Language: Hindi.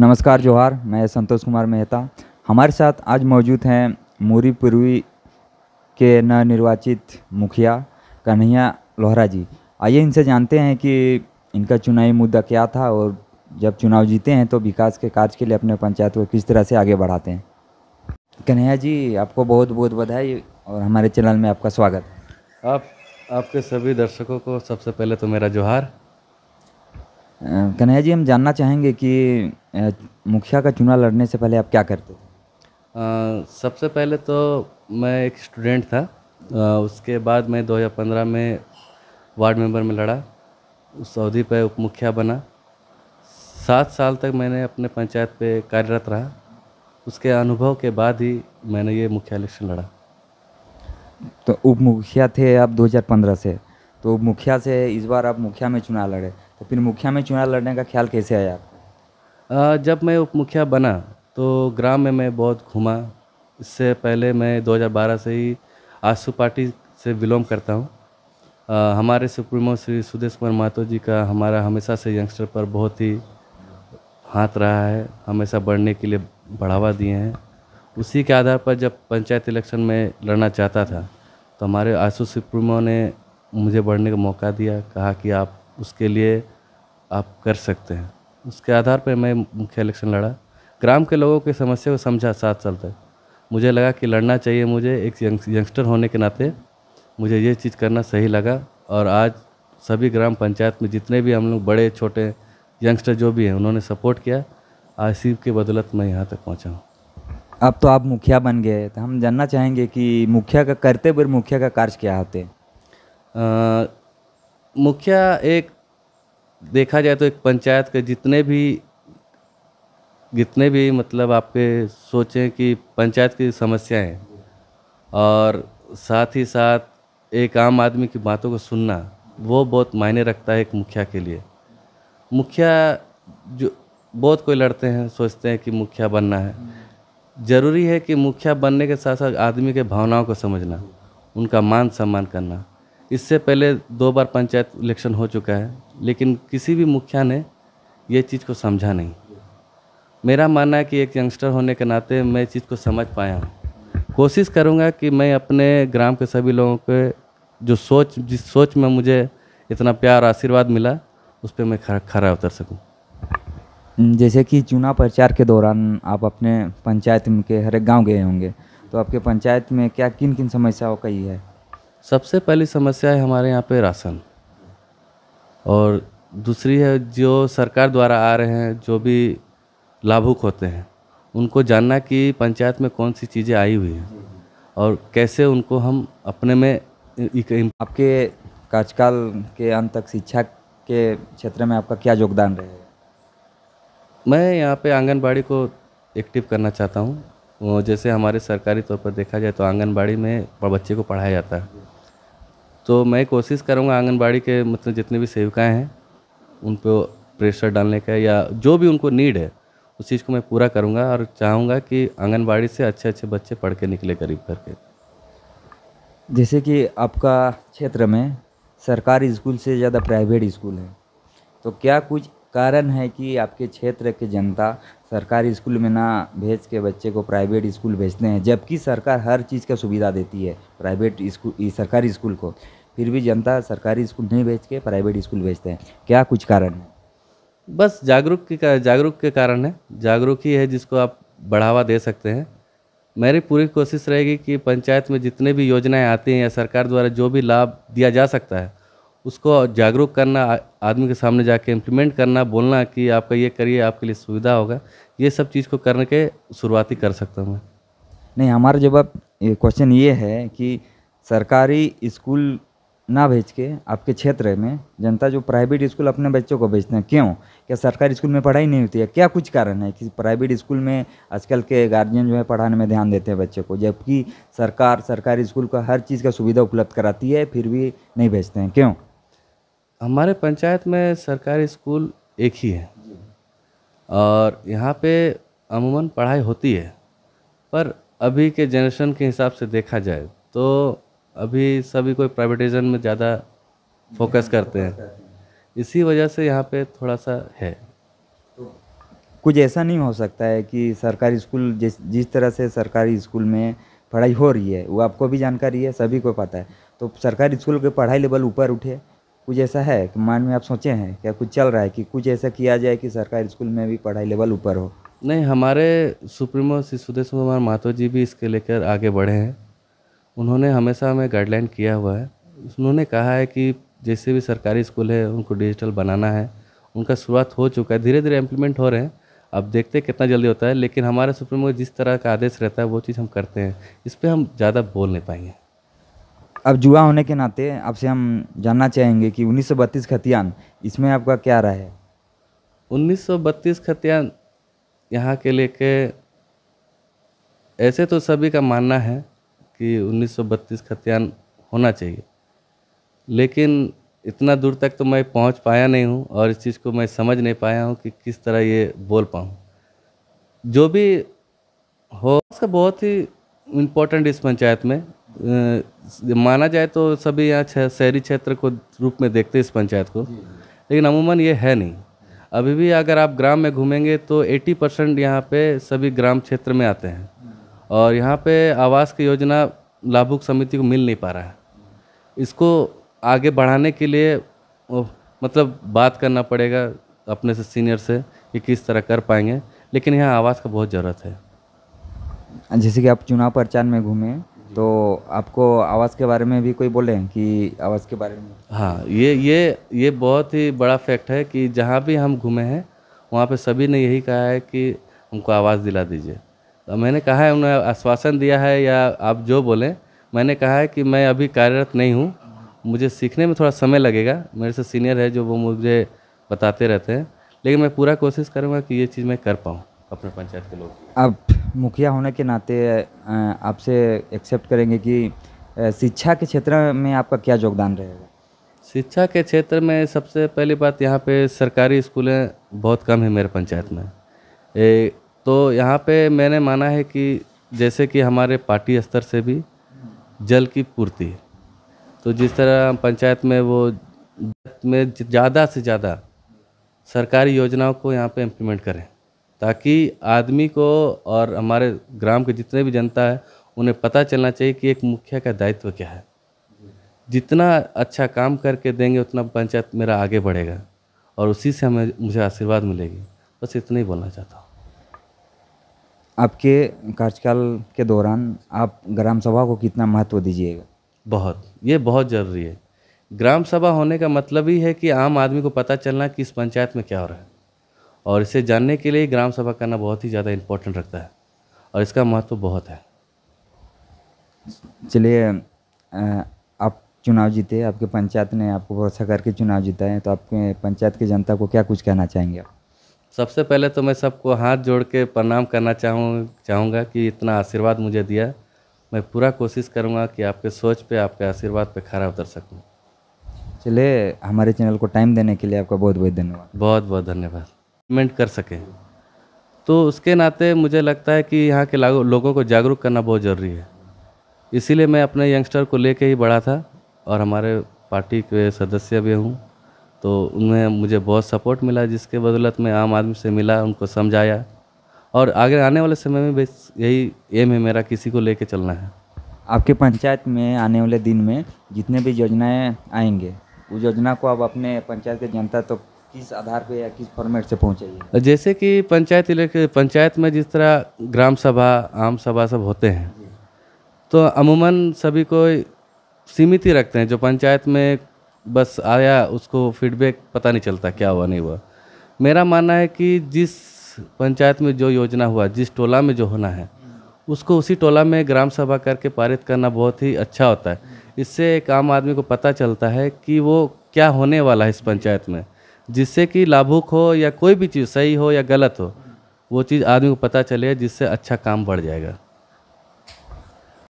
नमस्कार जोहार मैं संतोष कुमार मेहता हमारे साथ आज मौजूद हैं मूरी पूर्वी के नवनिर्वाचित मुखिया कन्हैया लोहरा जी आइए इनसे जानते हैं कि इनका चुनावी मुद्दा क्या था और जब चुनाव जीते हैं तो विकास के कार्य के लिए अपने पंचायत को किस तरह से आगे बढ़ाते हैं कन्हैया जी आपको बहुत बहुत बधाई और हमारे चैनल में आपका स्वागत आप आपके सभी दर्शकों को सबसे पहले तो मेरा जोहार कन्हैया जी हम जानना चाहेंगे कि मुखिया का चुनाव लड़ने से पहले आप क्या करते थे सबसे पहले तो मैं एक स्टूडेंट था आ, उसके बाद मैं 2015 में वार्ड मेंबर में लड़ा उस अवधि पर उप मुखिया बना सात साल तक मैंने अपने पंचायत पे कार्यरत रहा उसके अनुभव के बाद ही मैंने ये मुखिया इलेक्शन लड़ा तो उप मुखिया थे आप 2015 से तो उप मुखिया से इस बार आप मुखिया में चुनाव लड़े तो फिर मुखिया में चुनाव लड़ने का ख्याल कैसे आया जब मैं उप मुखिया बना तो ग्राम में मैं बहुत घूमा इससे पहले मैं 2012 से ही आसू पार्टी से बिलोंग करता हूँ हमारे सुप्रीमो श्री सुदेश कुमार महतो जी का हमारा हमेशा से यंगस्टर पर बहुत ही हाथ रहा है हमेशा बढ़ने के लिए बढ़ावा दिए हैं उसी के आधार पर जब पंचायत इलेक्शन में लड़ना चाहता था तो हमारे आसू सुप्रीमो ने मुझे बढ़ने का मौका दिया कहा कि आप उसके लिए आप कर सकते हैं उसके आधार पर मैं मुख्य इलेक्शन लड़ा ग्राम के लोगों की समस्या को समझा सात साल तक मुझे लगा कि लड़ना चाहिए मुझे एक यंगस्टर होने के नाते मुझे ये चीज़ करना सही लगा और आज सभी ग्राम पंचायत में जितने भी हम लोग बड़े छोटे यंगस्टर जो भी हैं उन्होंने सपोर्ट किया आसिफ के बदौलत मैं यहाँ तक पहुँचा हूँ अब तो आप मुखिया बन गए तो हम जानना चाहेंगे कि मुखिया का करते बर मुखिया का कार्य क्या होते मुखिया एक देखा जाए तो एक पंचायत के जितने भी जितने भी मतलब आपके सोचें कि पंचायत की समस्याएं और साथ ही साथ एक आम आदमी की बातों को सुनना वो बहुत मायने रखता है एक मुखिया के लिए मुखिया जो बहुत कोई लड़ते हैं सोचते हैं कि मुखिया बनना है ज़रूरी है कि मुखिया बनने के साथ साथ आदमी के भावनाओं को समझना उनका मान सम्मान करना इससे पहले दो बार पंचायत इलेक्शन हो चुका है लेकिन किसी भी मुखिया ने ये चीज़ को समझा नहीं मेरा मानना है कि एक यंगस्टर होने के नाते मैं इस चीज़ को समझ पाया हूँ कोशिश करूँगा कि मैं अपने ग्राम के सभी लोगों के जो सोच जिस सोच में मुझे इतना प्यार आशीर्वाद मिला उस पर मैं खरा खरा उतर सकूँ जैसे कि चुनाव प्रचार के दौरान आप अपने पंचायत के हर एक गाँव गए होंगे तो आपके पंचायत में क्या किन किन समस्याओं का ही है सबसे पहली समस्या है हमारे यहाँ पे राशन और दूसरी है जो सरकार द्वारा आ रहे हैं जो भी लाभुक होते हैं उनको जानना कि पंचायत में कौन सी चीज़ें आई हुई हैं और कैसे उनको हम अपने में आपके कार्यकाल के अंत तक शिक्षा के क्षेत्र में आपका क्या योगदान रहे मैं यहाँ पे आंगनबाड़ी को एक्टिव करना चाहता हूँ जैसे हमारे सरकारी तौर पर देखा जाए तो आंगनबाड़ी में बच्चे को पढ़ाया जाता है तो मैं कोशिश करूँगा आंगनबाड़ी के मतलब जितने भी सेविकाएँ हैं उन पर प्रेशर डालने का या जो भी उनको नीड है उस चीज़ को मैं पूरा करूँगा और चाहूँगा कि आंगनबाड़ी से अच्छे अच्छे बच्चे पढ़ के निकले गरीब करके जैसे कि आपका क्षेत्र में सरकारी स्कूल से ज़्यादा प्राइवेट स्कूल है तो क्या कुछ कारण है कि आपके क्षेत्र के जनता सरकारी स्कूल में ना भेज के बच्चे को प्राइवेट स्कूल भेजते हैं जबकि सरकार हर चीज़ का सुविधा देती है प्राइवेट स्कूल सरकारी स्कूल को फिर भी जनता सरकारी स्कूल नहीं भेज के प्राइवेट स्कूल भेजते हैं क्या कुछ कारण है बस जागरूक के जागरूक के कारण है जागरूक ही है जिसको आप बढ़ावा दे सकते हैं मेरी पूरी कोशिश रहेगी कि पंचायत में जितने भी योजनाएं आती हैं या सरकार द्वारा जो भी लाभ दिया जा सकता है उसको जागरूक करना आदमी के सामने जाके इम्प्लीमेंट करना बोलना कि आपका ये करिए आपके लिए सुविधा होगा ये सब चीज़ को करने के शुरुआती कर सकता हूँ मैं नहीं हमारा जवाब क्वेश्चन ये है कि सरकारी स्कूल ना भेज के आपके क्षेत्र में जनता जो प्राइवेट स्कूल अपने बच्चों को भेजते हैं क्यों क्या सरकारी स्कूल में पढ़ाई नहीं होती है क्या कुछ कारण है कि प्राइवेट स्कूल में आजकल के गार्जियन जो है पढ़ाने में ध्यान देते हैं बच्चों को जबकि सरकार सरकारी स्कूल का हर चीज़ का सुविधा उपलब्ध कराती है फिर भी नहीं भेजते हैं क्यों हमारे पंचायत में सरकारी स्कूल एक ही है और यहाँ पे अमूमन पढ़ाई होती है पर अभी के जनरेशन के हिसाब से देखा जाए तो अभी सभी कोई प्राइवेटाइजेशन में ज़्यादा फोकस करते हैं इसी वजह से यहाँ पे थोड़ा सा है कुछ ऐसा नहीं हो सकता है कि सरकारी स्कूल जिस जिस तरह से सरकारी स्कूल में पढ़ाई हो रही है वो आपको भी जानकारी है सभी को पता है तो सरकारी स्कूल के पढ़ाई लेवल ऊपर उठे कुछ ऐसा है कि तो मान में आप सोचे हैं क्या कुछ चल रहा है कि कुछ ऐसा किया जाए कि सरकारी स्कूल में भी पढ़ाई लेवल ऊपर हो नहीं हमारे सुप्रीमो श्री सुदेश कुमार मातो जी भी इसके लेकर आगे बढ़े हैं उन्होंने हमेशा हमें गाइडलाइन किया हुआ है उन्होंने कहा है कि जैसे भी सरकारी स्कूल है उनको डिजिटल बनाना है उनका शुरुआत हो चुका है धीरे धीरे इम्प्लीमेंट हो रहे हैं अब देखते हैं कितना जल्दी होता है लेकिन हमारे सुप्रीमो जिस तरह का आदेश रहता है वो चीज़ हम करते हैं इस पर हम ज़्यादा बोल नहीं पाएंगे अब जुआ होने के नाते आपसे हम जानना चाहेंगे कि 1932 खतियान इसमें आपका क्या राय है 1932 खतियान यहाँ के लेके ऐसे तो सभी का मानना है कि 1932 खतियान होना चाहिए लेकिन इतना दूर तक तो मैं पहुंच पाया नहीं हूं और इस चीज़ को मैं समझ नहीं पाया हूं कि किस तरह ये बोल पाऊं जो भी हो उसका बहुत ही इम्पोर्टेंट इस पंचायत में माना जाए तो सभी यहाँ शहरी क्षेत्र को रूप में देखते हैं इस पंचायत को लेकिन अमूमन ये है नहीं अभी भी अगर आप ग्राम में घूमेंगे तो 80 परसेंट यहाँ पर सभी ग्राम क्षेत्र में आते हैं और यहाँ पे आवास की योजना लाभुक समिति को मिल नहीं पा रहा है इसको आगे बढ़ाने के लिए मतलब बात करना पड़ेगा अपने से सीनियर से कि किस तरह कर पाएंगे लेकिन यहाँ आवास का बहुत ज़रूरत है जैसे कि आप चुनाव प्रचार में घूमें तो आपको आवाज़ के बारे में भी कोई बोले कि आवाज़ के बारे में हाँ ये ये ये बहुत ही बड़ा फैक्ट है कि जहाँ भी हम घूमे हैं वहाँ पे सभी ने यही कहा है कि हमको आवाज़ दिला दीजिए तो मैंने कहा है उन्हें आश्वासन दिया है या आप जो बोलें मैंने कहा है कि मैं अभी कार्यरत नहीं हूँ मुझे सीखने में थोड़ा समय लगेगा मेरे से सीनियर है जो वो मुझे बताते रहते हैं लेकिन मैं पूरा कोशिश करूँगा कि ये चीज़ मैं कर पाऊँ अपने पंचायत के लोग अब मुखिया होने के नाते आपसे एक्सेप्ट करेंगे कि शिक्षा के क्षेत्र में आपका क्या योगदान रहेगा शिक्षा के क्षेत्र में सबसे पहली बात यहाँ पे सरकारी स्कूलें बहुत कम है मेरे पंचायत में ए, तो यहाँ पे मैंने माना है कि जैसे कि हमारे पार्टी स्तर से भी जल की पूर्ति तो जिस तरह पंचायत में वो में ज़्यादा से ज़्यादा सरकारी योजनाओं को यहाँ पे इम्प्लीमेंट करें ताकि आदमी को और हमारे ग्राम के जितने भी जनता है उन्हें पता चलना चाहिए कि एक मुखिया का दायित्व क्या है जितना अच्छा काम करके देंगे उतना पंचायत मेरा आगे बढ़ेगा और उसी से हमें मुझे आशीर्वाद मिलेगी बस इतना ही बोलना चाहता हूँ आपके कार्यकाल के दौरान आप ग्राम सभा को कितना महत्व दीजिएगा बहुत ये बहुत ज़रूरी है ग्राम सभा होने का मतलब ही है कि आम आदमी को पता चलना कि इस पंचायत में क्या हो रहा है और इसे जानने के लिए ग्राम सभा करना बहुत ही ज़्यादा इम्पोर्टेंट रखता है और इसका महत्व बहुत है चलिए आप चुनाव जीते आपके पंचायत ने आपको भरोसा करके चुनाव जीता है तो आपके पंचायत की जनता को क्या कुछ कहना चाहेंगे आप सबसे पहले तो मैं सबको हाथ जोड़ के प्रणाम करना चाहूँ चाहूँगा कि इतना आशीर्वाद मुझे दिया मैं पूरा कोशिश करूँगा कि आपके सोच पे आपके आशीर्वाद पे खरा उतर सकूँ चलिए हमारे चैनल को टाइम देने के लिए आपका बहुत बहुत धन्यवाद बहुत बहुत धन्यवाद पेमेंट कर सकें तो उसके नाते मुझे लगता है कि यहाँ के लोगों को जागरूक करना बहुत ज़रूरी है इसीलिए मैं अपने यंगस्टर को लेके ही बढ़ा था और हमारे पार्टी के सदस्य भी हूँ तो उन्हें मुझे बहुत सपोर्ट मिला जिसके बदौलत मैं आम आदमी से मिला उनको समझाया और आगे आने वाले समय में बस यही एम है मेरा किसी को लेके चलना है आपके पंचायत में आने वाले दिन में जितने भी योजनाएं आएंगे उस योजना को आप अपने पंचायत के जनता तक तो किस आधार पे या किस फॉर्मेट से पहुँचाइए जैसे कि पंचायत इलेक्शन पंचायत में जिस तरह ग्राम सभा आम सभा सब होते हैं तो अमूमन सभी को सीमित ही रखते हैं जो पंचायत में बस आया उसको फीडबैक पता नहीं चलता क्या हुआ नहीं हुआ मेरा मानना है कि जिस पंचायत में जो योजना हुआ जिस टोला में जो होना है उसको उसी टोला में ग्राम सभा करके पारित करना बहुत ही अच्छा होता है इससे एक आम आदमी को पता चलता है कि वो क्या होने वाला है इस पंचायत में जिससे कि लाभुक हो या कोई भी चीज़ सही हो या गलत हो वो चीज़ आदमी को पता चले जिससे अच्छा काम बढ़ जाएगा